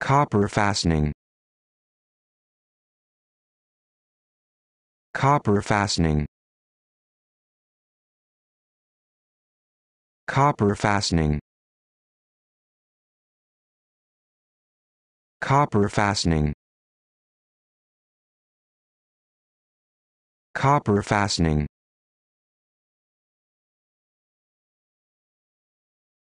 Copper fastening Copper fastening Copper fastening Copper fastening Copper fastening